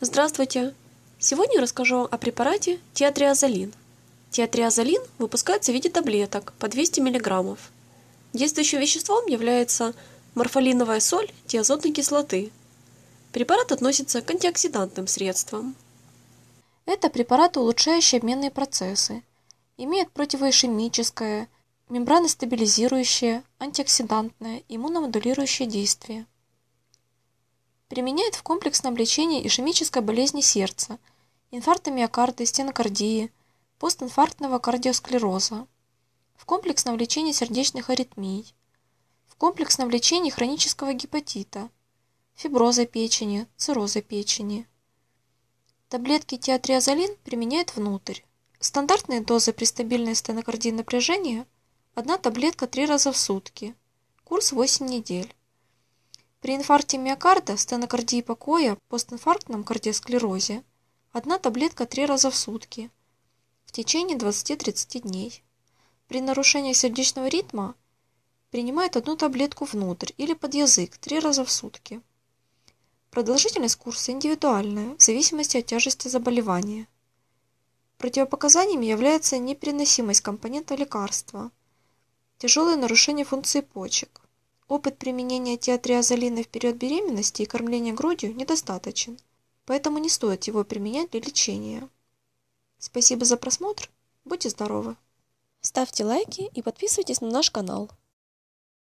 Здравствуйте! Сегодня расскажу вам о препарате тиатриазолин. Тиатриазолин выпускается в виде таблеток по 200 мг. Действующим веществом является морфолиновая соль тиазотной кислоты. Препарат относится к антиоксидантным средствам. Это препарат, улучшающий обменные процессы, имеет противоишемическое, мембраностабилизирующее, антиоксидантное, иммуномодулирующее действие. Применяет в комплексном лечении ишемической болезни сердца, инфаркта миокарда, стенокардии, постинфарктного кардиосклероза, в комплексном лечении сердечных аритмий, в комплексном лечении хронического гепатита, фиброза печени, цирроза печени. Таблетки тиатриазолин применяют внутрь. Стандартные дозы при стабильной стенокардии напряжения – одна таблетка три раза в сутки, курс 8 недель. При инфаркте миокарда, стенокардии покоя, постинфарктном кардиосклерозе одна таблетка три раза в сутки в течение 20-30 дней. При нарушении сердечного ритма принимает одну таблетку внутрь или под язык три раза в сутки. Продолжительность курса индивидуальная, в зависимости от тяжести заболевания. Противопоказаниями является непереносимость компонента лекарства, тяжелые нарушения функции почек, Опыт применения теотриазолина в период беременности и кормления грудью недостаточен, поэтому не стоит его применять для лечения. Спасибо за просмотр, будьте здоровы! Ставьте лайки и подписывайтесь на наш канал.